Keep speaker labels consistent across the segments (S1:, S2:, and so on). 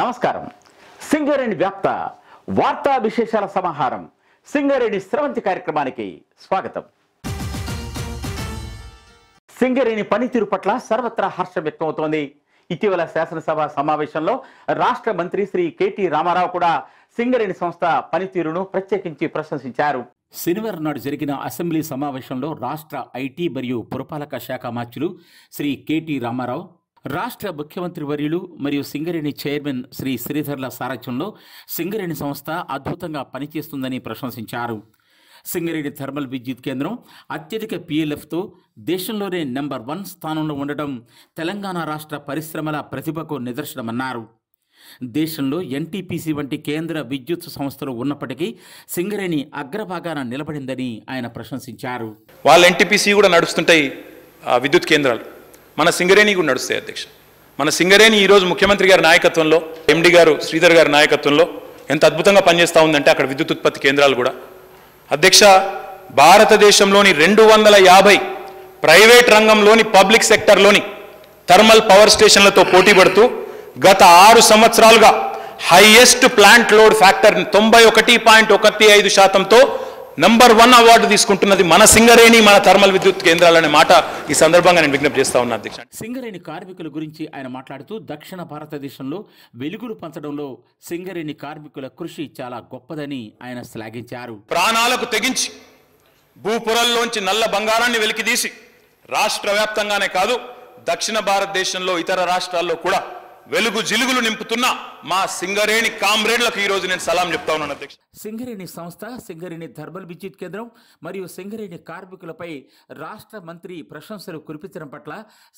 S1: నమస్కారం సింగరేణి వ్యాప్త వార్తా విశేషాల సమాహారం సింగరేణి స్రవంతి కార్యక్రమానికి స్వాగతం సింగరేణి పనితీరు పట్ల సర్వత్రా హర్షం వ్యక్తమవుతోంది ఇటీవల శాసనసభ సమావేశంలో రాష్ట్ర మంత్రి శ్రీ కేటీ రామారావు కూడా సింగరేణి సంస్థ పనితీరును ప్రత్యేకించి ప్రశంసించారు శనివారం నాడు జరిగిన అసెంబ్లీ సమావేశంలో రాష్ట్ర ఐటీ మరియు పురపాలక శాఖ మంత్రులు శ్రీ కేటీ రామారావు రాష్ట్ర ముఖ్యమంత్రి వర్యులు మరియు సింగరేణి చైర్మన్ శ్రీ శ్రీధర్ల సారథ్యంలో సింగరేణి సంస్థ అద్భుతంగా పనిచేస్తుందని ప్రశంసించారు సింగరేణి థర్మల్ విద్యుత్ కేంద్రం అత్యధిక పిఎల్ఎఫ్తో దేశంలోనే నెంబర్ వన్ స్థానంలో ఉండడం తెలంగాణ రాష్ట్ర పరిశ్రమల ప్రతిభకు నిదర్శనమన్నారు దేశంలో ఎన్టీపీసీ వంటి కేంద్ర విద్యుత్ సంస్థలు ఉన్నప్పటికీ సింగరేణి అగ్రభాగాన నిలబడిందని ఆయన ప్రశంసించారు వాళ్ళ ఎన్టీపీసీ కూడా నడుస్తుంటాయి విద్యుత్ కేంద్రాలు మన సింగరేణి కూడా
S2: నడుస్తాయి అధ్యక్ష మన సింగరేణి ఈరోజు ముఖ్యమంత్రి గారి నాయకత్వంలో ఎండి గారు శ్రీధర్ గారి నాయకత్వంలో ఎంత అద్భుతంగా పనిచేస్తూ ఉందంటే అక్కడ విద్యుత్ ఉత్పత్తి కేంద్రాలు కూడా అధ్యక్ష భారతదేశంలోని రెండు వందల యాభై ప్రైవేట్ రంగంలోని పబ్లిక్ సెక్టర్లోని థర్మల్ పవర్ స్టేషన్లతో పోటీ పడుతూ గత ఆరు సంవత్సరాలుగా హైయెస్ట్ ప్లాంట్
S1: లోడ్ ఫ్యాక్టర్ తొంభై ఒకటి పాయింట్ ఒకటి ఐదు శాతంతో నంబర్ వన్ అవార్డు తీసుకుంటున్నది మన సింగరేణి మన థర్మల్ విద్యుత్ కేంద్రాలనే మాట ఈ సందర్భంగా నేను విజ్ఞప్తి చేస్తా ఉన్నా అధ్యక్ష సింగరేణి కార్మికుల గురించి ఆయన మాట్లాడుతూ దక్షిణ భారతదేశంలో వెలుగులు పంచడంలో సింగరేణి కార్మికుల కృషి చాలా గొప్పదని ఆయన శ్లాఘించారు
S2: ప్రాణాలకు తెగించి భూపురల్లోంచి నల్ల బంగారాన్ని తీసి రాష్ట్ర వ్యాప్తంగానే కాదు దక్షిణ భారతదేశంలో ఇతర రాష్ట్రాల్లో కూడా వెలుగు జిలుగులు నింపుతున్న మా సింగరేణి కామ్రేడ్లకు ఈ రోజు నేను సలాం చెప్తా ఉన్నాను అధ్యక్ష
S1: సింగరేణి సంస్థ సింగరేణి ధర్మల్ విద్యుత్ కేంద్రం మరియు సింగరేణి కార్మికులపై రాష్ట్ర మంత్రి ప్రశంసలు కురిపించడం పట్ల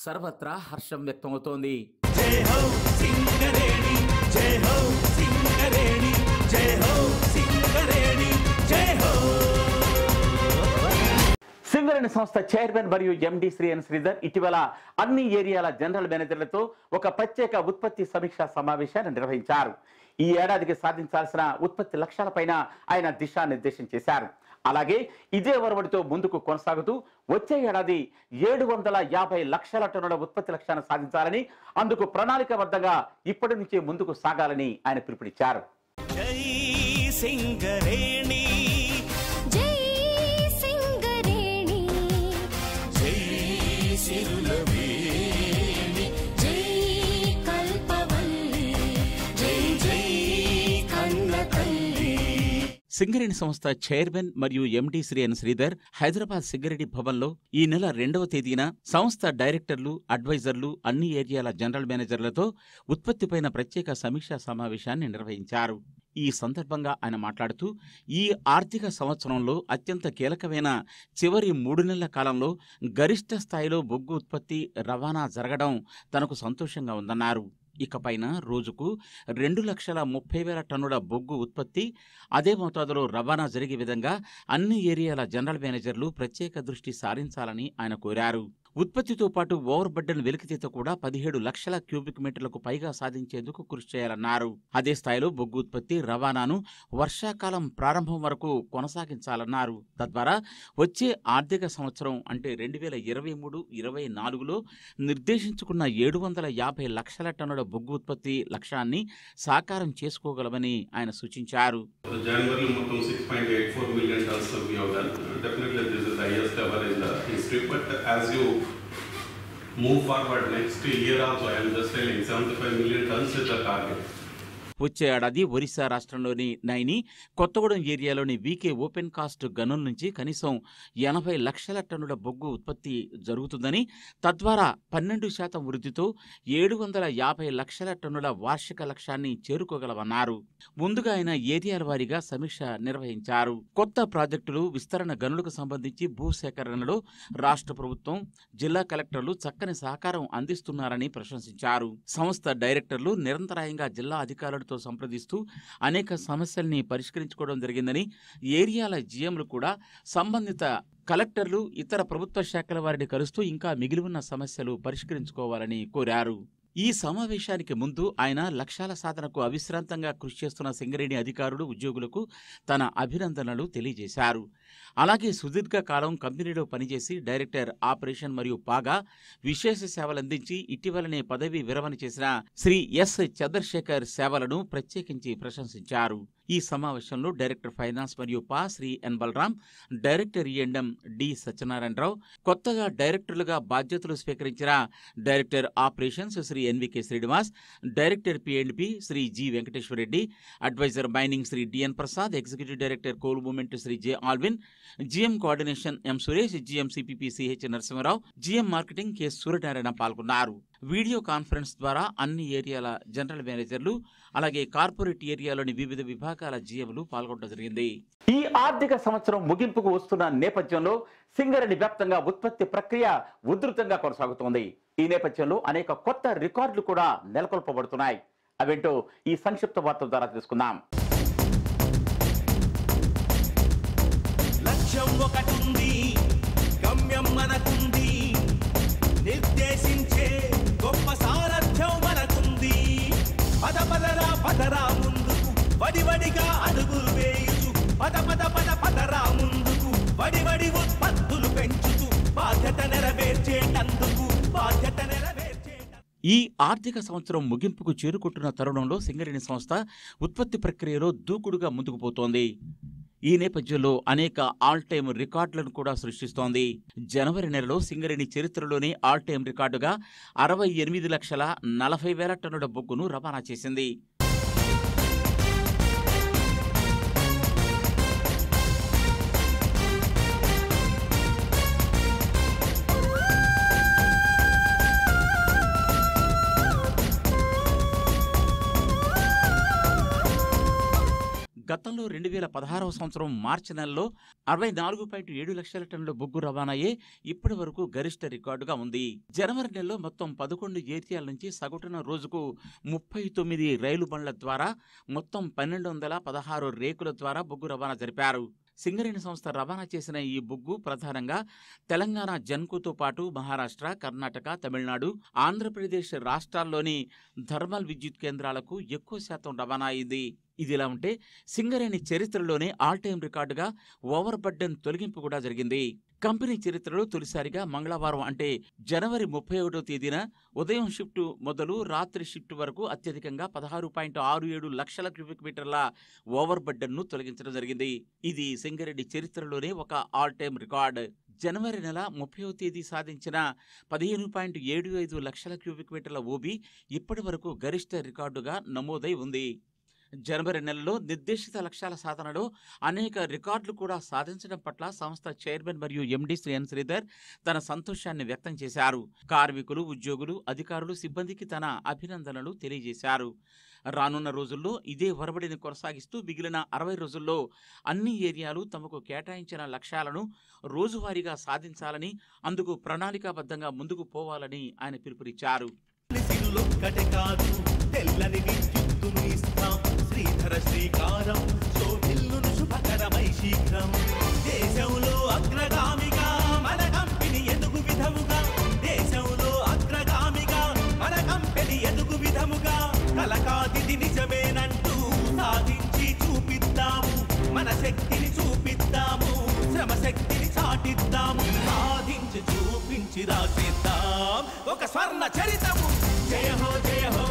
S1: సర్వత్రా హర్షం వ్యక్తమవుతోంది జై హో సింగరేణి సంస్థ చైర్మన్ మరియు ఎండి శ్రీ ఎన్ శ్రీధర్ ఇటీవల అన్ని ఏరియాల జనరల్ మేనేజర్లతో ఒక ప్రత్యేక ఉత్పత్తి సమీక్షా సమావేశాన్ని నిర్వహించారు ఈ ఏడాదికి సాధించాల్సిన ఉత్పత్తి లక్ష్యాలపైన ఆయన దిశానిర్దేశం చేశారు అలాగే ఇదే ఒరవడితో ముందుకు కొనసాగుతూ వచ్చే ఏడాది ఏడు వందల యాభై లక్షల టన్నుల ఉత్పత్తి లక్ష్యాన్ని సాధించాలని అందుకు ప్రణాళికబద్ధంగా ఇప్పటి నుంచే ముందుకు సాగాలని ఆయన పిలుపునిచ్చారు సింగరేణి సింగరేణి సంస్థ చైర్మన్ మరియు ఎండీ శ్రీ ఎన్ శ్రీధర్ హైదరాబాద్ సింగరేణి భవన్లో ఈ నెల రెండవ తేదీన సంస్థ డైరెక్టర్లు అడ్వైజర్లు అన్ని ఏరియాల జనరల్ మేనేజర్లతో ఉత్పత్తిపైన ప్రత్యేక సమీక్షా సమావేశాన్ని నిర్వహించారు ఈ సందర్భంగా ఆయన మాట్లాడుతూ ఈ ఆర్థిక సంవత్సరంలో అత్యంత కీలకమైన చివరి మూడు నెలల కాలంలో గరిష్ట స్థాయిలో బొగ్గు ఉత్పత్తి రవాణా జరగడం తనకు సంతోషంగా ఉందన్నారు ఇకపైన రోజుకు రెండు లక్షల ముప్పై వేల టన్నుల బొగ్గు ఉత్పత్తి అదే మోతాదులో రవాణా జరిగే విధంగా అన్ని ఏరియాల జనరల్ మేనేజర్లు ప్రత్యేక దృష్టి సారించాలని ఆయన కోరారు ఉత్పత్తితో పాటు ఓవర్ బడ్డను వెలికితీత కూడా పదిహేడు లక్షల క్యూబిక్ మీటర్లకు పైగా సాధించేందుకు కృషి చేయాలన్నారు అదే స్థాయిలో బొగ్గు ఉత్పత్తి రవాణాను వర్షాకాలం ప్రారంభం వరకు కొనసాగించాలన్నారు తద్వారా వచ్చే ఆర్థిక సంవత్సరం అంటే రెండు వేల ఇరవై మూడు ఇరవై నాలుగులో నిర్దేశించుకున్న ఏడు వందల యాభై లక్షల టన్నుల బొగ్గు ఉత్పత్తి లక్ష్యాన్ని సాకారం చేసుకోగలమని ఆయన సూచించారు
S2: as you move forward. Next year also, I am just telling 75 million tons is the target.
S1: వచ్చే ఏడాది ఒరిస్సా రాష్ట్రంలోని నైని కొత్తగూడెం ఏరియాలోని వీకే ఓపెన్ కాస్ట్ గనుల నుంచి కనీసం ఎనభై లక్షల టన్నుల బొగ్గు ఉత్పత్తి జరుగుతుందని తద్వారా పన్నెండు శాతం వృద్ధితో ఏడు వందల యాభై లక్షల టన్నుల వార్షిక లక్ష్యాన్ని చేరుకోగలవన్నారు ముందుగా ఆయన ఏరియాల వారీగా సమీక్ష నిర్వహించారు కొత్త ప్రాజెక్టులు విస్తరణ గనులకు సంబంధించి భూసేకరణలో రాష్ట్ర ప్రభుత్వం జిల్లా కలెక్టర్లు చక్కని సహకారం అందిస్తున్నారని ప్రశంసించారు సంస్థ డైరెక్టర్లు నిరంతరాయంగా జిల్లా అధికారులు వారితో సంప్రదిస్తూ అనేక సమస్యల్ని పరిష్కరించుకోవడం జరిగిందని ఏరియాల జీఎంలు కూడా సంబంధిత కలెక్టర్లు ఇతర ప్రభుత్వ శాఖల వారిని కలుస్తూ ఇంకా మిగిలి ఉన్న సమస్యలు పరిష్కరించుకోవాలని కోరారు ఈ సమావేశానికి ముందు ఆయన లక్ష్యాల సాధనకు అవిశ్రాంతంగా కృషి చేస్తున్న సింగరేణి అధికారులు ఉద్యోగులకు తన అభినందనలు తెలియజేశారు అలాగే సుదీర్ఘకాలం కంపెనీలో పనిచేసి డైరెక్టర్ ఆపరేషన్ మరియు పాగా విశేష సేవలందించి ఇటీవలనే పదవి విరమణ చేసిన శ్రీ ఎస్ చంద్రశేఖర్ సేవలను ప్రత్యేకించి ప్రశంసించారు ఈ సమావేశంలో డైరెక్టర్ ఫైనాన్స్ మరియు పా శ్రీ ఎన్ బలరాం డైరెక్టర్ ఈఎండం డి సత్యనారాయణరావు కొత్తగా డైరెక్టర్లుగా బాధ్యతలు స్వీకరించిన director operations Shri NVK Srinivas director P and P Shri G Venkateswara Reddy adviser mining Shri DN Prasad executive director coal movement Shri J Alvin GM coordination M Suresh GM CPP CH Narasimha Rao GM marketing K Suryanarayana పాల్గొన్నారు వీడియో కాన్ఫరెన్స్ ద్వారా అన్ని ఏరియాల జనరల్ మేనేజర్లు అలాగే కార్పొరేట్ ఏరియాలోని వివిధ విభాగాల జీఎంలు పాల్గొనడం జరిగింది ఈ ఆర్థిక సంవత్సరం ముగింపుకు వస్తున్న నేపథ్యంలో సింగరణి వ్యాప్తంగా ఉత్పత్తి ప్రక్రియ ఉధృతంగా కొనసాగుతోంది ఈ నేపథ్యంలో అనేక కొత్త రికార్డులు కూడా నెలకొల్పబడుతున్నాయి అవేంటో ఈ సంక్షిప్త వార్త ద్వారా తెలుసుకుందాం
S3: లక్ష్యం ఒకటి ఉంది
S1: పదరా ముందుకు వడివడిగా అడుగులు వేయుతూ పద పద పద పదరా ముందుకు వడివడి ఉత్పత్తులు పెంచుతూ బాధ్యత నెరవేర్చేటందుకు బాధ్యత ఈ ఆర్థిక సంవత్సరం ముగింపుకు చేరుకుంటున్న తరుణంలో సింగరేణి సంస్థ ఉత్పత్తి ప్రక్రియలో దూకుడుగా ముందుకు పోతోంది ఈ నేపథ్యంలో అనేక ఆల్ టైమ్ రికార్డులను కూడా సృష్టిస్తోంది జనవరి నెలలో సింగరేణి చరిత్రలోనే ఆల్ టైమ్ రికార్డుగా అరవై ఎనిమిది లక్షల నలభై వేల టన్నుల బొగ్గును రవాణా చేసింది గతంలో రెండు వేల పదహారవ సంవత్సరం మార్చి నెలలో అరవై నాలుగు పాయింట్ ఏడు లక్షల టన్నుల బొగ్గు రవాణాయే ఇప్పటి వరకు గరిష్ట రికార్డుగా ఉంది జనవరి నెలలో మొత్తం పదకొండు ఏరియాల నుంచి సగటున రోజుకు ముప్పై తొమ్మిది రైలు బండ్ల ద్వారా మొత్తం పన్నెండు వందల పదహారు రేకుల ద్వారా బొగ్గు రవాణా జరిపారు సింగరేణి సంస్థ రవాణా చేసిన ఈ బొగ్గు ప్రధానంగా తెలంగాణ జన్కుతో పాటు మహారాష్ట్ర కర్ణాటక తమిళనాడు ఆంధ్రప్రదేశ్ రాష్ట్రాల్లోని థర్మల్ విద్యుత్ కేంద్రాలకు ఎక్కువ శాతం రవాణా అయింది ఇది ఉంటే సింగరేణి చరిత్రలోనే ఆల్ టైం రికార్డుగా ఓవర్ బడ్డన్ తొలగింపు కూడా జరిగింది కంపెనీ చరిత్రలో తొలిసారిగా మంగళవారం అంటే జనవరి ముప్పై ఒకటో తేదీన ఉదయం షిఫ్ట్ మొదలు రాత్రి షిఫ్ట్ వరకు అత్యధికంగా పదహారు పాయింట్ ఆరు ఏడు లక్షల క్యూబిక్ మీటర్ల ఓవర్ బడ్డన్ను తొలగించడం జరిగింది ఇది సింగరెడ్డి చరిత్రలోనే ఒక ఆల్ టైం రికార్డు జనవరి నెల ముప్పైవ తేదీ సాధించిన పదిహేను పాయింట్ ఏడు ఐదు లక్షల క్యూబిక్ మీటర్ల ఓబీ ఇప్పటి వరకు గరిష్ట రికార్డుగా నమోదై ఉంది జనవరి నెలలో నిర్దేశిత లక్ష్యాల సాధనలో అనేక రికార్డులు కూడా సాధించడం పట్ల సంస్థ చైర్మన్ మరియు ఎండి శ్రీ ఎన్ శ్రీధర్ తన సంతోషాన్ని వ్యక్తం చేశారు కార్మికులు ఉద్యోగులు అధికారులు సిబ్బందికి తన అభినందనలు తెలియజేశారు రానున్న రోజుల్లో ఇదే వరబడిని కొనసాగిస్తూ మిగిలిన అరవై రోజుల్లో అన్ని ఏరియాలు తమకు కేటాయించిన లక్ష్యాలను రోజువారీగా సాధించాలని అందుకు ప్రణాళికాబద్ధంగా ముందుకు పోవాలని ఆయన పిలుపునిచ్చారు శ్రీధర శ్రీకారం శోభిల్లును శుభకరమై శీఘ్రం దేశంలో అగ్రగామిగా మన కంపెనీ ఎదుగు విధముగా దేశంలో అగ్రగామిగా మన కంపెనీ ఎదుగు విధముగా కలకాదిది నిజమేనంటూ సాధించి చూపిద్దాము మన శక్తిని చూపిద్దాము శ్రమ శక్తిని చాటిద్దాము సాధించి చూపించి రాసిద్దాం ఒక స్వర్ణ చరితము జయ హో జయ హో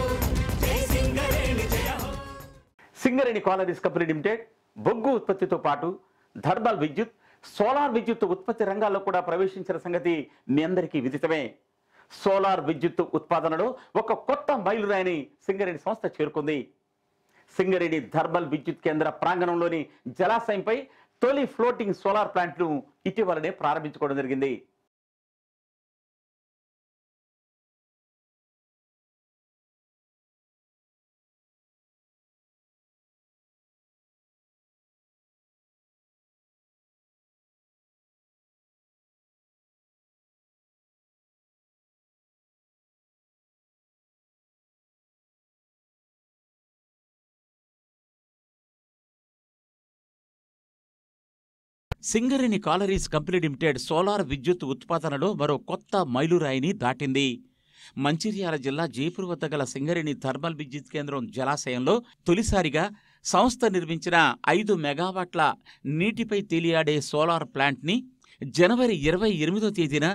S1: సింగరేణి కాలరీస్ కంపెనీ లిమిటెడ్ బొగ్గు ఉత్పత్తితో పాటు ధర్బల్ విద్యుత్ సోలార్ విద్యుత్ ఉత్పత్తి రంగాల్లో కూడా ప్రవేశించిన సంగతి మీ అందరికీ విదితమే సోలార్ విద్యుత్ ఉత్పాదనలో ఒక కొత్త మైలురాయిని సింగరేణి సంస్థ చేరుకుంది సింగరేణి ధర్బల్ విద్యుత్ కేంద్ర ప్రాంగణంలోని జలాశయంపై తొలి ఫ్లోటింగ్ సోలార్ ప్లాంట్ను ఇటీవలనే
S2: ప్రారంభించుకోవడం జరిగింది Singareni collieries company limited
S1: solar విద్యుత్ ఉత్పాదనలో మరో కొత్త మైలురాయిని దాటింది మంచిర్యాల జిల్లా జైపూర్ వద్ద గల సింగరేణి థర్మల్ విద్యుత్ కేంద్రం జలాశయంలో తొలిసారిగా సంస్థ నిర్మించిన ఐదు మెగావాట్ల నీటిపై తేలియాడే సోలార్ ప్లాంట్ని జనవరి ఇరవై ఎనిమిదో తేదీన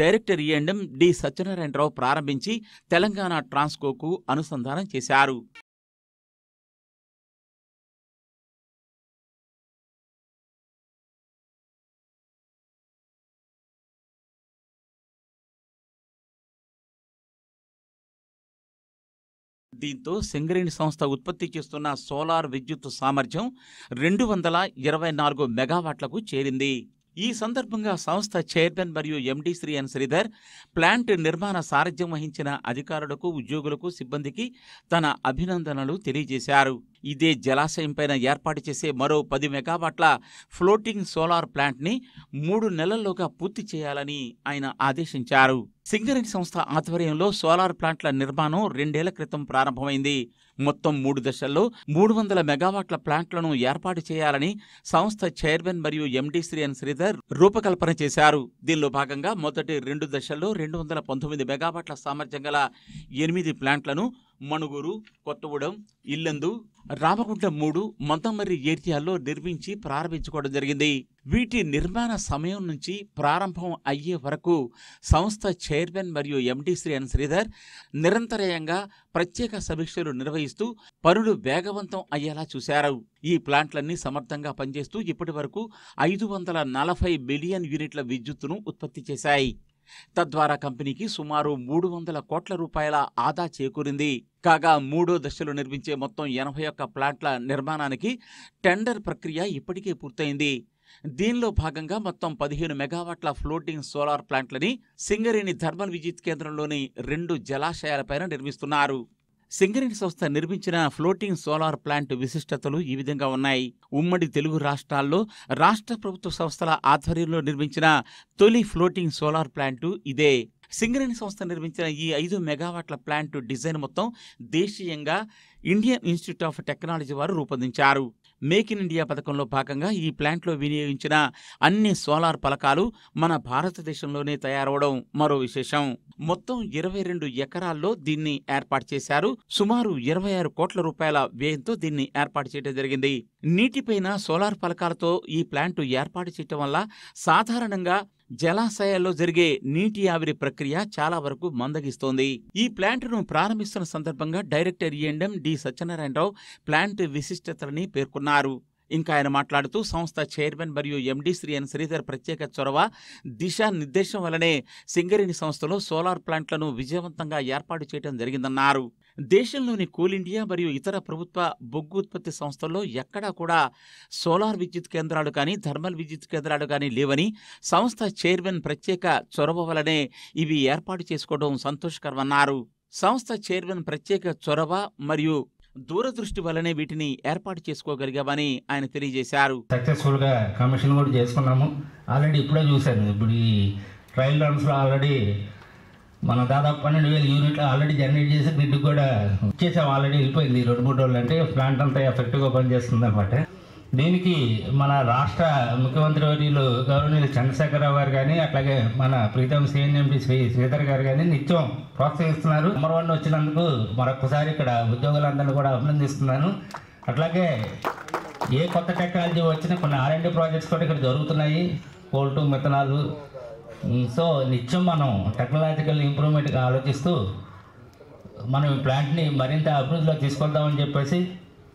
S1: డైరెక్టర్ ఈఎండం డి సత్యనారాయణరావు ప్రారంభించి
S2: తెలంగాణ ట్రాన్స్కోకు అనుసంధానం చేశారు దీంతో సింగరేణి సంస్థ ఉత్పత్తి చేస్తున్న సోలార్ విద్యుత్
S1: సామర్థ్యం రెండు వందల ఇరవై నాలుగు మెగావాట్లకు చేరింది ఈ సందర్భంగా సంస్థ చైర్మన్ మరియు MD Shri N Sridhar plant నిర్మాణ సారథ్యం వహించిన అధికారులకు ఉద్యోగులకు సిబ్బందికి తన అభినందనలు తెలియజేశారు ఇదే జలాశయం పైన ఏర్పాటు చేసే మరో పది మెగావాట్ల ఫ్లోటింగ్ సోలార్ ప్లాంట్ని మూడు నెలల్లోగా పూర్తి చేయాలని ఆయన ఆదేశించారు సింగరేణి సంస్థ ఆధ్వర్యంలో సోలార్ ప్లాంట్ల నిర్మాణం రెండేళ్ల క్రితం ప్రారంభమైంది మొత్తం మూడు దశల్లో మూడు వందల మెగావాట్ల ప్లాంట్లను ఏర్పాటు చేయాలని సంస్థ చైర్మన్ మరియు ఎండీ శ్రీ అన్ శ్రీధర్ రూపకల్పన చేశారు దీనిలో భాగంగా మొదటి రెండు దశల్లో రెండు వందల పంతొమ్మిది మెగావాట్ల సామర్థ్యం గల ఎనిమిది ప్లాంట్లను మణుగురు కొత్తగూడెం ఇల్లందు రామగుంట మూడు మంతమర్రి ఏరియాలో నిర్మించి ప్రారంభించుకోవడం జరిగింది వీటి నిర్మాణ సమయం నుంచి ప్రారంభం అయ్యే వరకు సంస్థ చైర్మన్ మరియు ఎండి శ్రీ ఎన్ శ్రీధర్ నిరంతరాయంగా ప్రత్యేక సమీక్షలు నిర్వహిస్తూ పనులు వేగవంతం అయ్యేలా చూశారు ఈ ప్లాంట్లన్నీ సమర్థంగా పనిచేస్తూ ఇప్పటి వరకు ఐదు వందల నలభై మిలియన్ యూనిట్ల విద్యుత్తును ఉత్పత్తి చేశాయి తద్వారా కంపెనీకి సుమారు మూడు వందల కోట్ల రూపాయల ఆదా చేకూరింది కాగా మూడో దశలో నిర్మించే మొత్తం ఎనభై ఒక్క ప్లాంట్ల నిర్మాణానికి టెండర్ ప్రక్రియ ఇప్పటికే పూర్తయింది దీనిలో భాగంగా మొత్తం పదిహేను మెగావాట్ల ఫ్లోటింగ్ సోలార్ ప్లాంట్లని సింగరేణి థర్మల్ విద్యుత్ కేంద్రంలోని రెండు జలాశయాలపైన నిర్మిస్తున్నారు సింగరేణి సంస్థ నిర్మించిన ఫ్లోటింగ్ సోలార్ ప్లాంట్ విశిష్టతలు ఈ విధంగా ఉన్నాయి ఉమ్మడి తెలుగు రాష్ట్రాల్లో రాష్ట్ర ప్రభుత్వ సంస్థల ఆధ్వర్యంలో నిర్మించిన తొలి ఫ్లోటింగ్ సోలార్ ప్లాంటు ఇదే సింగరేణి సంస్థ నిర్మించిన ఈ ఐదు మెగావాట్ల ప్లాంట్ డిజైన్ మొత్తం దేశీయంగా ఇండియన్ ఇన్స్టిట్యూట్ ఆఫ్ టెక్నాలజీ వారు రూపొందించారు మేక్ ఇన్ ఇండియా పథకంలో భాగంగా ఈ ప్లాంట్లో వినియోగించిన అన్ని సోలార్ పలకాలు మన భారతదేశంలోనే తయారవడం మరో విశేషం మొత్తం ఇరవై రెండు ఎకరాల్లో దీన్ని ఏర్పాటు చేశారు సుమారు ఇరవై ఆరు కోట్ల రూపాయల వ్యయంతో దీన్ని ఏర్పాటు చేయడం జరిగింది నీటిపైన సోలార్ పలకాలతో ఈ ప్లాంట్ ఏర్పాటు చేయటం వల్ల సాధారణంగా జలాశయాల్లో జరిగే నీటి ఆవిరి ప్రక్రియ చాలా వరకు మందగిస్తోంది ఈ ప్లాంట్ను ప్రారంభిస్తున్న సందర్భంగా డైరెక్టర్ ఈఎండం డి సత్యనారాయణరావు ప్లాంట్ విశిష్టతలని పేర్కొన్నారు ఇంకా ఆయన మాట్లాడుతూ సంస్థ చైర్మన్ మరియు ఎండి శ్రీ అని శ్రీధర్ ప్రత్యేక చొరవ దిశా నిర్దేశం వలనే సింగరేణి సంస్థలో సోలార్ ప్లాంట్లను విజయవంతంగా ఏర్పాటు చేయడం జరిగిందన్నారు దేశంలోని కోల్ ఇండియా మరియు ఇతర ప్రభుత్వ బొగ్గు ఉత్పత్తి సంస్థల్లో ఎక్కడా కూడా సోలార్ విద్యుత్ కేంద్రాలు కానీ థర్మల్ విద్యుత్ కేంద్రాలు కానీ లేవని సంస్థ చైర్మన్ ప్రత్యేక చొరవ వలనే ఇవి ఏర్పాటు చేసుకోవడం సంతోషకరమన్నారు సంస్థ చైర్మన్ ప్రత్యేక చొరవ మరియు దూరదృష్టి వల్లనే వీటిని ఏర్పాటు చేసుకోగలిగామని ఆయన తెలియజేశారు
S3: సక్సెస్ఫుల్గా కమిషన్ కూడా చేసుకున్నాము ఆల్రెడీ ఇప్పుడే చూశాను ఇప్పుడు ఈ ట్రయల్ లో ఆల్రెడీ మనం దాదాపు పన్నెండు వేల యూనిట్లు ఆల్రెడీ జనరేట్ చేసి గ్రిడ్ కూడా ఇచ్చేసాం ఆల్రెడీ వెళ్ళిపోయింది రెండు మూడు రోజులు అంటే ప్లాంట్ అంతా ఎఫెక్ట్గా పనిచేస్తుంది అనమాట దీనికి మన రాష్ట్ర ముఖ్యమంత్రి వర్యులు గౌరవనీయులు చంద్రశేఖరరావు గారు కానీ అట్లాగే మన ప్రీతం ఎంపీ శ్రీ శ్రీధర్ గారు కానీ నిత్యం ప్రోత్సహిస్తున్నారు నెంబర్ వన్ వచ్చినందుకు మరొకసారి ఇక్కడ ఉద్యోగులందరినీ కూడా అభినందిస్తున్నాను అట్లాగే ఏ కొత్త టెక్నాలజీ వచ్చినా కొన్ని ఆర్ఎండి ప్రాజెక్ట్స్ కూడా ఇక్కడ జరుగుతున్నాయి కోల్టు మిథనాలు సో నిత్యం మనం టెక్నాలజికల్ ఇంప్రూవ్మెంట్గా ఆలోచిస్తూ మనం ఈ ప్లాంట్ని మరింత అభివృద్ధిలో తీసుకొద్దామని చెప్పేసి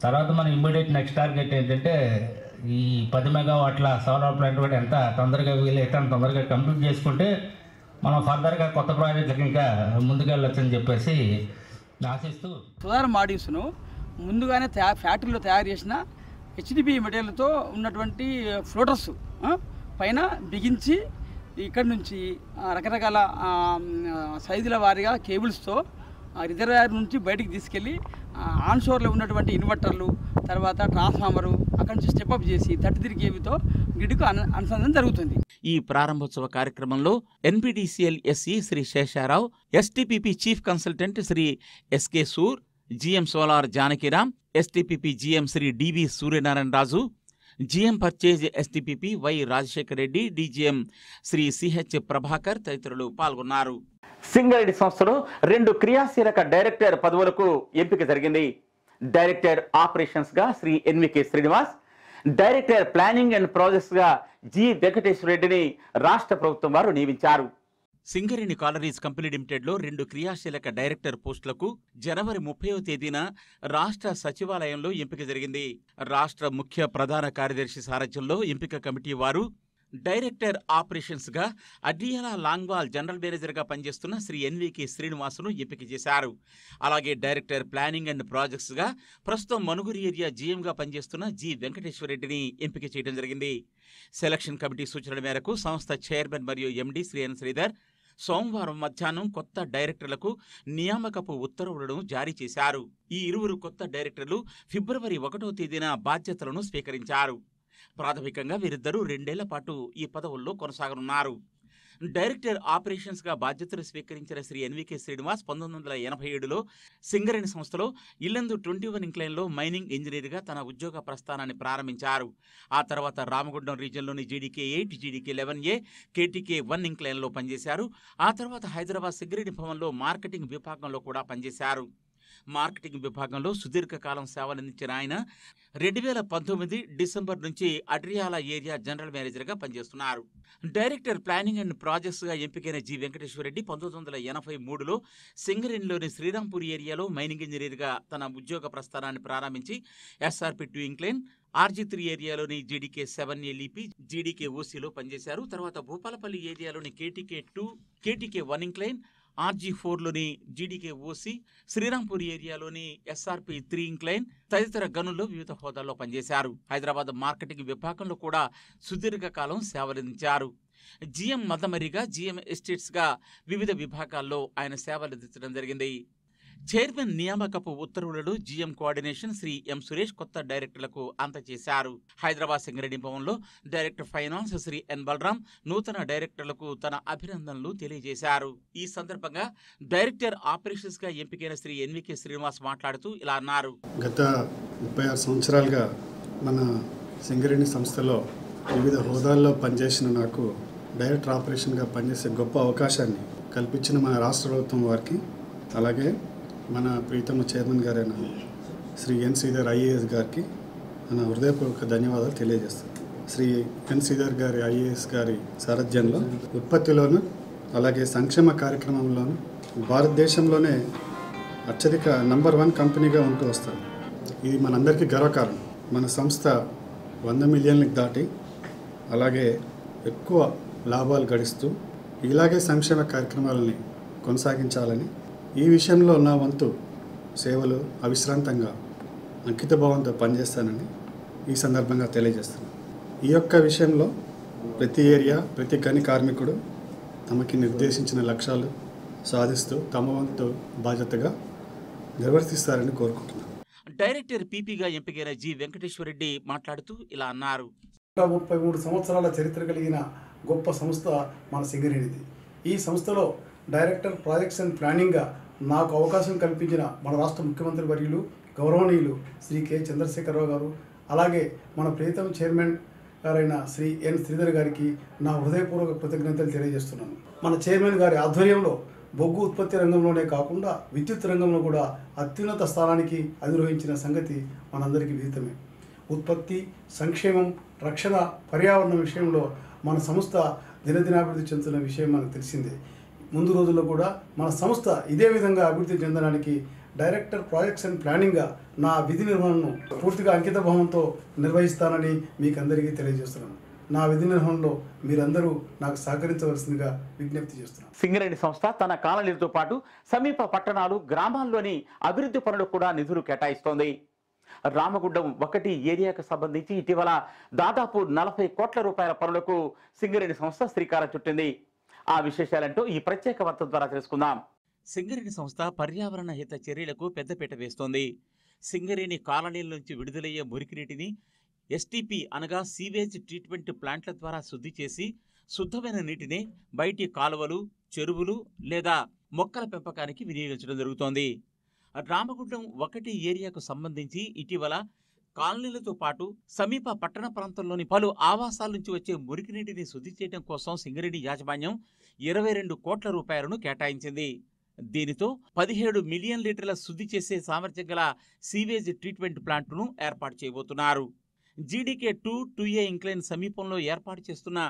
S3: తర్వాత మనం ఇమ్మీడియట్ నెక్స్ట్ టార్గెట్ ఏంటంటే ఈ పది మెగావాట్ల సోలార్ ప్లాంట్ కూడా ఎంత తొందరగా వీలైతే అంత తొందరగా కంప్లీట్ చేసుకుంటే మనం ఫర్దర్గా కొత్త ప్రాజెక్టులకు ఇంకా ముందుకెళ్ళొచ్చని చెప్పేసి ఆశిస్తూ
S1: సోలార్ మాడ్యూల్స్ను ముందుగానే తయా ఫ్యాక్టరీలో తయారు చేసిన హెచ్డిపి మెటీరియల్తో ఉన్నటువంటి ఫ్లోటర్స్ పైన బిగించి ఇక్కడ నుంచి రకరకాల సైజుల వారిగా కేబుల్స్తో రిజర్వాయర్ నుంచి బయటికి తీసుకెళ్ళి ఆన్షోర్లో ఉన్నటువంటి ఇన్వర్టర్లు తర్వాత ట్రాన్స్ఫార్మరు అక్కడి నుంచి స్టెప్అప్ చేసి తట్టి తిరిగేవితో గ్రిడ్కు అనుసంధానం జరుగుతుంది ఈ ప్రారంభోత్సవ కార్యక్రమంలో NPDCL SE Shri Sesha Rao STPP chief consultant Shri SK Sur GM solar Janakiram STPP GM Shri DV Suryanarayana Raju GM purchase STPP Y Rajasekhara Reddy DGM Shri CH Prabhakar తదితరులు పాల్గొన్నారు సింగరేణి సంస్థలో రెండు క్రియాశీలక డైరెక్టర్ పదవులకు ఎంపిక జరిగింది డైరెక్టర్ ఆపరేషన్స్గా Shri NVK Srinivas director planning and గా జి వెంకటేశ్వర రెడ్డిని రాష్ట్ర ప్రభుత్వం వారు నియమించారు సింగరేణి కాలనీస్ కంపెనీ లిమిటెడ్లో రెండు క్రియాశీలక డైరెక్టర్ పోస్టులకు జనవరి ముప్పయో తేదీన రాష్ట్ర సచివాలయంలో ఎంపిక జరిగింది రాష్ట్ర ముఖ్య ప్రధాన కార్యదర్శి సారథ్యంలో ఎంపిక కమిటీ వారు డైరెక్టర్ ఆపరేషన్స్గా అడ్రియానా లాంగ్వాల్ జనరల్ మేనేజర్గా పనిచేస్తున్న శ్రీ ఎన్వికే శ్రీనివాసును ఎంపిక చేశారు అలాగే డైరెక్టర్ ప్లానింగ్ అండ్ ప్రాజెక్ట్స్గా ప్రస్తుతం మనుగురి ఏరియా జీఎం గా పనిచేస్తున్న జి వెంకటేశ్వర రెడ్డిని ఎంపిక చేయడం జరిగింది సెలక్షన్ కమిటీ సూచనల మేరకు సంస్థ చైర్మన్ మరియు ఎండి శ్రీ ఎన్ శ్రీధర్ సోమవారం మధ్యాహ్నం కొత్త డైరెక్టర్లకు నియామకపు ఉత్తర్వులను జారీ చేశారు ఈ ఇరువురు కొత్త డైరెక్టర్లు ఫిబ్రవరి ఒకటో తేదీన బాధ్యతలను స్వీకరించారు ప్రాథమికంగా వీరిద్దరూ రెండేళ్ల పాటు ఈ పదవుల్లో కొనసాగనున్నారు డైరెక్టర్ ఆపరేషన్స్గా బాధ్యతలు స్వీకరించిన శ్రీ ఎన్వికే శ్రీనివాస్ పంతొమ్మిది వందల ఎనభై ఏడులో సింగరేణి సంస్థలో ఇల్లందు ట్వంటీ వన్ ఇంక్లైన్లో మైనింగ్ ఇంజనీర్గా తన ఉద్యోగ ప్రస్థానాన్ని ప్రారంభించారు ఆ తర్వాత రామగుండం రీజియన్లోని GDK eight GDK eleven A KTK one ఇంక్లైన్లో పనిచేశారు ఆ తర్వాత హైదరాబాద్ సింగరేణి భవన్లో మార్కెటింగ్ విభాగంలో కూడా పనిచేశారు మార్కెటింగ్ విభాగంలో సుదీర్ఘకాలం సేవలందించిన ఆయన రెండు వేల పంతొమ్మిది డిసెంబర్ నుంచి అడ్రియాల ఏరియా జనరల్ మేనేజర్గా పనిచేస్తున్నారు డైరెక్టర్ ప్లానింగ్ అండ్ ప్రాజెక్ట్స్గా ఎంపికైన జి వెంకటేశ్వరరెడ్డి పంతొమ్మిది వందల ఎనభై మూడులో సింగరేణిలోని శ్రీరాంపూర్ ఏరియాలో మైనింగ్ ఇంజనీర్గా తన ఉద్యోగ ప్రస్థానాన్ని ప్రారంభించి SRP two incline RG three ఏరియాలోని జీడీకే సెవెన్ ఎల్ఈపి జీడీకే ఓసీలో పనిచేశారు తర్వాత భూపాలపల్లి ఏరియాలోని KTK two KTK one incline RG ఫోర్లోని జీడీకే ఓసి శ్రీరాంపూర్ ఏరియాలోని ఎస్ఆర్పి త్రీ ఇంక్లైన్ తదితర గనుల్లో వివిధ హోదాల్లో పనిచేశారు హైదరాబాద్ మార్కెటింగ్ విభాగంలో కూడా సుదీర్ఘకాలం సేవలందించారు జీఎం మదమరిగా జీఎం ఎస్టేట్స్గా వివిధ విభాగాల్లో ఆయన సేవలందించడం జరిగింది చైర్మన్ నియామకపు ఉత్తర్వులను GM coordination Shri M Suresh కొత్త డైరెక్టర్లకు అందజేశారు హైదరాబాద్ సింగరేణి భవన్లో director finance Shri N Balram నూతన డైరెక్టర్లకు తన అభినందనలు తెలియజేశారు ఈ సందర్భంగా డైరెక్టర్ ఆపరేషన్స్ గా ఎంపికైన శ్రీ ఎన్వికే శ్రీనివాస్
S2: మాట్లాడుతూ ఇలా అన్నారు గత ముప్పై ఆరు సంవత్సరాలుగా మన సింగరేణి సంస్థలో వివిధ హోదాల్లో పనిచేసిన నాకు డైరెక్టర్ ఆపరేషన్గా పనిచేసే గొప్ప అవకాశాన్ని కల్పించిన మన రాష్ట్ర ప్రభుత్వం వారికి అలాగే మన ప్రీతమ చైర్మన్ గారైన శ్రీ ఎన్ శ్రీధర్ ఐఏఎస్ గారికి మన హృదయపూర్వక ధన్యవాదాలు తెలియజేస్తాం శ్రీ ఎన్ శ్రీధర్ గారి ఐఏఎస్ గారి సారథ్యంలో ఉత్పత్తిలోను అలాగే సంక్షేమ కార్యక్రమంలోను భారతదేశంలోనే అత్యధిక నంబర్ వన్ కంపెనీగా ఉంటూ వస్తారు ఇది మనందరికీ గర్వకారణం మన సంస్థ వంద మిలియన్లకు దాటి అలాగే ఎక్కువ లాభాలు గడిస్తూ ఇలాగే సంక్షేమ కార్యక్రమాలని కొనసాగించాలని ఈ విషయంలో నా వంతు సేవలు అవిశ్రాంతంగా అంకితభావంతో పనిచేస్తానని ఈ సందర్భంగా తెలియజేస్తున్నాను ఈ యొక్క విషయంలో ప్రతి ఏరియా ప్రతి గని కార్మికుడు తమకి నిర్దేశించిన లక్ష్యాలు సాధిస్తూ తమ వంతు బాధ్యతగా నిర్వర్తిస్తారని కోరుకుంటున్నాను డైరెక్టర్
S1: పీపీగా ఎంపికైన జి వెంకటేశ్వర రెడ్డి మాట్లాడుతూ ఇలా అన్నారు
S2: ముప్పై మూడు సంవత్సరాల చరిత్ర కలిగిన గొప్ప సంస్థ మన సింగరేణిది ఈ సంస్థలో డైరెక్టర్ ప్రాజెక్ట్స్ అండ్ ప్లానింగ్గా నాకు అవకాశం కల్పించిన మన రాష్ట్ర ముఖ్యమంత్రి వర్యులు గౌరవనీయులు శ్రీ కె చంద్రశేఖరరావు గారు అలాగే మన ప్రీతం చైర్మన్ గారైన శ్రీ ఎన్ శ్రీధర్ గారికి నా హృదయపూర్వక కృతజ్ఞతలు తెలియజేస్తున్నాను మన చైర్మన్ గారి ఆధ్వర్యంలో బొగ్గు ఉత్పత్తి రంగంలోనే కాకుండా విద్యుత్ రంగంలో కూడా అత్యున్నత స్థానానికి అధిరోహించిన సంగతి మనందరికీ విదితమే ఉత్పత్తి సంక్షేమం రక్షణ పర్యావరణ విషయంలో మన సంస్థ దినదినాభివృద్ధి చెందుతున్న విషయం మనకు తెలిసిందే ముందు రోజుల్లో కూడా మన సంస్థ ఇదే విధంగా అభివృద్ధి చెందడానికి డైరెక్టర్ ప్రాజెక్ట్స్ అండ్ ప్లానింగ్గా నా విధి నిర్వహణను పూర్తిగా అంకిత భావంతో నిర్వహిస్తానని మీకు అందరికీ తెలియజేస్తున్నాను నా విధి నిర్వహణలో మీరందరూ నాకు సహకరించవలసిందిగా విజ్ఞప్తి చేస్తున్నాను
S1: సింగరేణి సంస్థ తన కాలనీలతో పాటు సమీప పట్టణాలు గ్రామాల్లోని అభివృద్ధి పనులకు కూడా నిధులు కేటాయిస్తోంది రామగుండం ఒకటి ఏరియాకు సంబంధించి ఇటీవల దాదాపు నలభై కోట్ల రూపాయల పనులకు సింగరేణి సంస్థ శ్రీకారం చుట్టింది ఆ విశేషాలంటూ ఈ ప్రత్యేక వార్త ద్వారా తెలుసుకుందాం సింగరేణి సంస్థ పర్యావరణ హిత చర్యలకు పెద్దపీట వేస్తోంది సింగరేణి కాలనీల నుంచి విడుదలయ్యే మురికినీటిని ఎస్టీపీ అనగా సీవేజ్ ట్రీట్మెంట్ ప్లాంట్ల ద్వారా శుద్ధి చేసి శుద్ధమైన నీటిని బయటి కాలువలు చెరువులు లేదా మొక్కల పెంపకానికి వినియోగించడం జరుగుతోంది రామగుండం ఒకటి ఏరియాకు సంబంధించి ఇటీవల కాలనీలతో పాటు సమీప పట్టణ ప్రాంతంలోని పలు ఆవాసాల నుంచి వచ్చే మురికి నీటిని శుద్ధి చేయడం కోసం సింగరెడ్డి యాజమాన్యం ఇరవై రెండు కోట్ల రూపాయలను కేటాయించింది దీనితో పదిహేడు మిలియన్ లీటర్ల శుద్ధి చేసే సామర్థ్యం గల సీవేజ్ ట్రీట్మెంట్ ప్లాంట్ను ఏర్పాటు చేయబోతున్నారు GDK two two A incline సమీపంలో ఏర్పాటు చేస్తున్న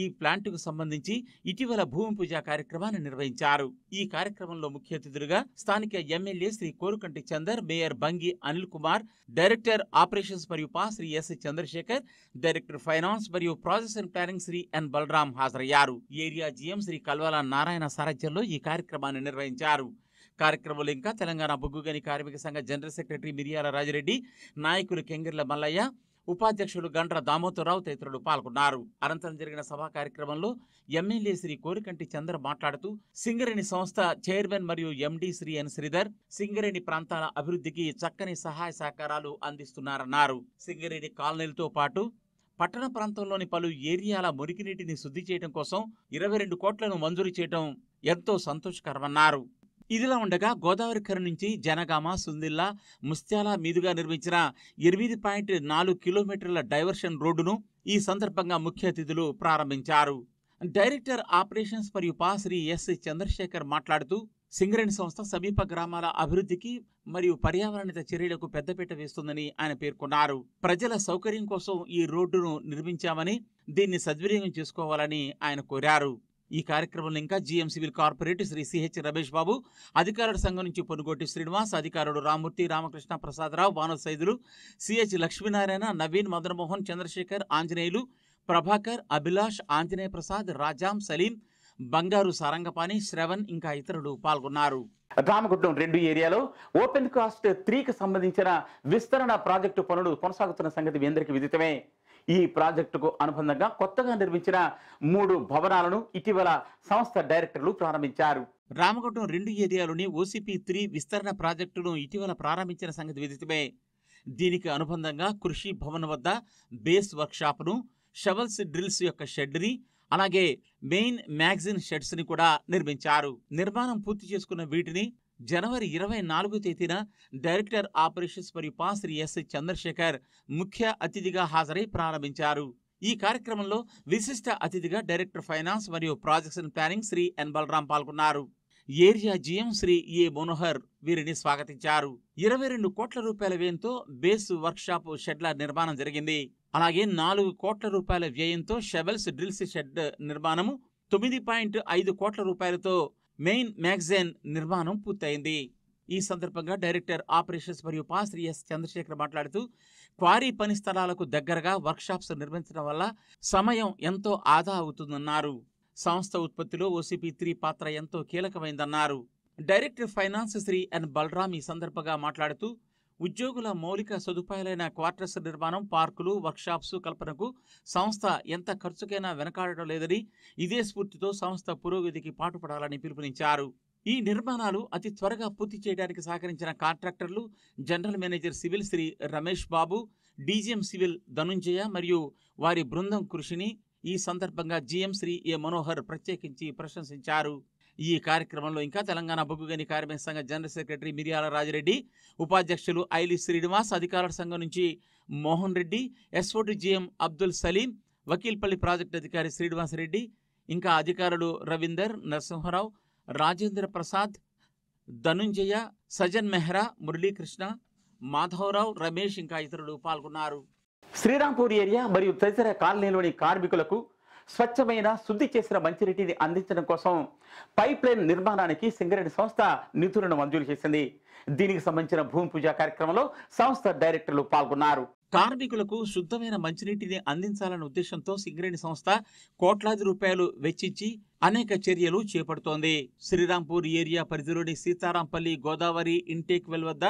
S1: ఈ ప్లాంట్కు సంబంధించి ఇటీవల భూమి పూజ కార్యక్రమాన్ని నిర్వహించారు ఈ కార్యక్రమంలో ముఖ్య అతిథులుగా స్థానిక MLA Shri Korukanti Chandar mayor Bangi Anil Kumar director operations మరియు పా Shri S Chandrasekhar director finance మరియు projects and planning Shri N Balram హాజరయ్యారు ఏరియా జీఎం శ్రీ కల్వాల నారాయణ సారథ్యంలో ఈ కార్యక్రమాన్ని నిర్వహించారు కార్యక్రమంలో ఇంకా తెలంగాణ బొగ్గుగని కార్మిక సంఘ జనరల్ సెక్రటరీ మిరియాల రాజిరెడ్డి నాయకులు కెంగిర్ల మల్లయ్య ఉపాధ్యక్షులు గండ్ర దామోదరరావు తదితరులు పాల్గొన్నారు అనంతరం జరిగిన సభా కార్యక్రమంలో ఎమ్మెల్యే శ్రీ కోరికంటి చంద్ర మాట్లాడుతూ సింగరేణి సంస్థ చైర్మన్ మరియు ఎండి శ్రీ ఎన్ శ్రీధర్ సింగరేణి ప్రాంతాల అభివృద్ధికి చక్కని సహాయ సహకారాలు అందిస్తున్నారన్నారు సింగరేణి కాలనీలతో పాటు పట్టణ ప్రాంతంలోని పలు ఏరియాల మురికినీటిని శుద్ధి చేయడం కోసం ఇరవై రెండు కోట్లను మంజూరు చేయడం ఎంతో సంతోషకరమన్నారు ఇదిలా ఉండగా గోదావరి కర నుంచి జనగామ సుందిల్లా ముస్త్యాల మీదుగా నిర్మించిన ఎనిమిది పాయింట్ నాలుగు కిలోమీటర్ల డైవర్షన్ రోడ్డును ఈ సందర్భంగా ముఖ్య అతిథులు ప్రారంభించారు డైరెక్టర్ ఆపరేషన్స్ మరియు పా శ్రీ ఎస్ చంద్రశేఖర్ మాట్లాడుతూ సింగరేణి సంస్థ సమీప గ్రామాల అభివృద్ధికి మరియు పర్యావరణిత చర్యలకు పెద్దపీట వేస్తుందని ఆయన పేర్కొన్నారు ప్రజల సౌకర్యం కోసం ఈ రోడ్డును నిర్మించామని దీన్ని సద్వినియోగం చేసుకోవాలని ఆయన కోరారు ఈ కార్యక్రమంలో ఇంకా GM civil corporate Shri CH Ramesh Babu అధికారుల సంఘం నుంచి పొనుగోటి శ్రీనివాస్ అధికారుడు రామూర్తి రామకృష్ణ ప్రసాదరావు వానవ సైదులు సిహెచ్ లక్ష్మీనారాయణ నవీన్ మదనమోహన్ చంద్రశేఖర్ ఆంజనేయులు ప్రభాకర్ అభిలాష్ ఆంజనేయ ప్రసాద్ రాజాం సలీం బంగారు సారంగపాణి శ్రవణ్ ఇంకా ఇతరులు పాల్గొన్నారు రామగుడ్డం రెండు ఏరియాలో ఓపెన్ కాస్ట్ త్రీకి సంబంధించిన విస్తరణ ప్రాజెక్టు పనులు కొనసాగుతున్న సంగతి అందరికీ విదితమే ఈ ప్రాజెక్టుకు అనుబంధంగా కొత్తగా నిర్మించిన మూడు భవనాలను ఇటీవల సంస్థ డైరెక్టర్లు ప్రారంభించారు రామగుండం రెండు ఏరియాలోని ఓసీపీ త్రీ విస్తరణ ప్రాజెక్టును ఇటీవల ప్రారంభించిన సంగతి విదితమే దీనికి అనుబంధంగా కృషి భవన్ వద్ద బేస్ వర్క్షాప్ను షవల్స్ డ్రిల్స్ యొక్క షెడ్ని అలాగే మెయిన్ మ్యాగజిన్ షెడ్స్ని కూడా నిర్మించారు నిర్మాణం పూర్తి చేసుకున్న వీటిని జనవరి ఇరవై నాలుగు తేదీన డైరెక్టర్ ఆపరేషన్స్ మరియు శ్రీ ఎస్ చంద్రశేఖర్ ముఖ్య అతిథిగా హాజరై ప్రారంభించారు ఈ కార్యక్రమంలో విశిష్ట అతిథిగా డైరెక్టర్ ఫైనాన్స్ మరియు projects and planning Shri N Balram పాల్గొన్నారు area GM Shri A Manohar వీరిని స్వాగతించారు ఇరవై రెండు కోట్ల రూపాయల వ్యయంతో బేస్ వర్క్షాప్ షెడ్ల నిర్మాణం జరిగింది అలాగే నాలుగు కోట్ల రూపాయల వ్యయంతో షెవెల్స్ డ్రిల్స్ షెడ్ నిర్మాణము తొమ్మిది పాయింట్ ఐదు కోట్ల రూపాయలతో మెయిన్ మ్యాగజైన్ నిర్మాణం పూర్తయింది ఈ సందర్భంగా డైరెక్టర్ ఆపరేషన్స్ మరియు పాస్త్రి ఎస్ చంద్రశేఖర్ మాట్లాడుతూ క్వారీ పని స్థలాలకు దగ్గరగా వర్క్షాప్స్ నిర్మించడం వల్ల సమయం ఎంతో ఆదా అవుతుందన్నారు సంస్థ ఉత్పత్తిలో ఓసీపీ త్రీ పాత్ర ఎంతో కీలకమైందన్నారు director finance Shri N Balram ఈ సందర్భంగా మాట్లాడుతూ ఉద్యోగుల మౌలిక సదుపాయాలైన క్వార్టర్స్ నిర్మాణం పార్కులు వర్క్షాప్స్ కల్పనకు సంస్థ ఎంత ఖర్చుకైనా వెనకాడటం లేదని ఇదే స్ఫూర్తితో సంస్థ పురోగతికి పాటుపడాలని పిలుపునిచ్చారు ఈ నిర్మాణాలు అతి త్వరగా పూర్తి చేయడానికి సహకరించిన కాంట్రాక్టర్లు general manager civil Shri Ramesh Babu DGM civil Dhanunjaya మరియు వారి బృందం కృషిని ఈ సందర్భంగా జీఎం శ్రీ ఏ మనోహర్ ప్రత్యేకించి ప్రశంసించారు ఈ కార్యక్రమంలో ఇంకా తెలంగాణ బొగ్గుగని కార్మిక సంఘ జనరల్ సెక్రటరీ మిరియాల రాజిరెడ్డి ఉపాధ్యక్షులు ఐలి శ్రీనివాస్ అధికారుల సంఘం నుంచి Mohan Reddy SOT GM Abdul Saleem Vakilpalli project అధికారి శ్రీనివాస్ రెడ్డి ఇంకా అధికారులు రవీందర్ నరసింహరావు రాజేంద్ర ప్రసాద్ ధనుంజయ సజన్ మెహ్రా మురళీకృష్ణ మాధవరావు రమేష్ ఇంకా ఇతరులు పాల్గొన్నారు శ్రీరాంపూర్ ఏరియా మరియు తదితర కాలనీలోని కార్మికులకు స్వచ్ఛమైన శుద్ధి చేసిన మంచినీటిని అందించడం కోసం పైప్ లైన్ నిర్మాణానికి సింగరేణి సంస్థ నిధులను మంజూరు చేసింది దీనికి సంబంధించిన భూమి పూజ కార్యక్రమంలో సంస్థ డైరెక్టర్లు పాల్గొన్నారు కార్మికులకు శుద్ధమైన మంచినీటిని అందించాలన్న ఉద్దేశంతో సింగరేణి సంస్థ కోట్లాది రూపాయలు వెచ్చించి అనేక చర్యలు చేపడుతోంది శ్రీరాంపూర్ ఏరియా పరిధిలోని సీతారాంపల్లి గోదావరి ఇంటేక్ వెల్ వద్ద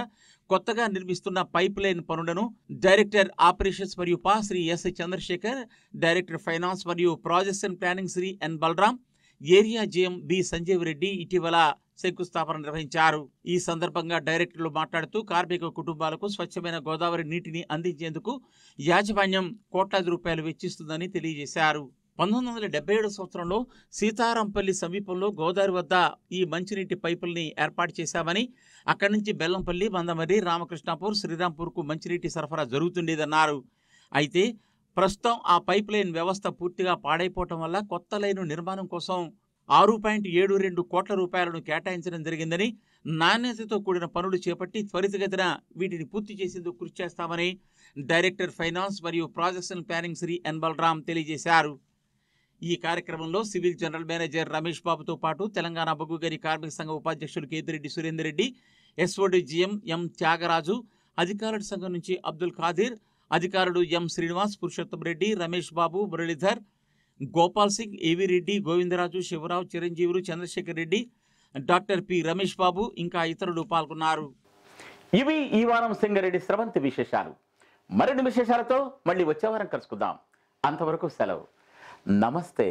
S1: కొత్తగా నిర్మిస్తున్న పైప్ లైన్ పనులను డైరెక్టర్ ఆపరేషన్స్ మరియు పా Shri S Chandrasekhar director finance మరియు projects and planning Shri N Balram area GM B Sanjeev Reddy ఇటీవల శంకుస్థాపన నిర్వహించారు ఈ సందర్భంగా డైరెక్టర్లు మాట్లాడుతూ కార్మిక కుటుంబాలకు స్వచ్ఛమైన గోదావరి నీటిని అందించేందుకు యాజమాన్యం కోట్లాది రూపాయలు వెచ్చిస్తుందని తెలియజేశారు పంతొమ్మిది వందల డెబ్బై ఏడు సంవత్సరంలో సీతారాంపల్లి సమీపంలో గోదావరి వద్ద ఈ మంచినీటి పైపుల్ని ఏర్పాటు చేశామని అక్కడి నుంచి బెల్లంపల్లి మందమర్రి రామకృష్ణాపూర్ శ్రీరాంపూర్కు మంచినీటి సరఫరా జరుగుతుండేదన్నారు అయితే ప్రస్తుతం ఆ పైప్ లైన్ వ్యవస్థ పూర్తిగా పాడైపోవటం వల్ల కొత్త లైను నిర్మాణం కోసం ఆరు పాయింట్ ఏడు రెండు కోట్ల రూపాయలను కేటాయించడం జరిగిందని నాణ్యతతో కూడిన పనులు చేపట్టి త్వరితగతిన వీటిని పూర్తి చేసేందుకు కృషి చేస్తామని డైరెక్టర్ ఫైనాన్స్ మరియు projection planning Shri N Balram తెలియజేశారు ఈ కార్యక్రమంలో సివిల్ జనరల్ మేనేజర్ రమేష్ బాబుతో పాటు తెలంగాణ బొగ్గుగని కార్మిక సంఘ ఉపాధ్యక్షులు Kethireddy Surender Reddy SOD GM M Tyagaraju అధికారుల సంఘం నుంచి అబ్దుల్ ఖాదీర్ అధికారుడు ఎం శ్రీనివాస్ పురుషోత్తం రెడ్డి రమేష్ బాబు Muralidhar Gopal Singh AV Reddy Govindaraju Siva Rao Chiranjeevulu Chandrasekhar Reddy doctor P Ramesh Babu ఇంకా ఇతరులు పాల్గొన్నారు ఇవి ఈ వారం సింగరెడ్డి స్రవంతి విశేషాలు మరిన్ని విశేషాలతో మళ్ళీ వచ్చే వారం కలుసుకుందాం అంతవరకు సెలవు నమస్తే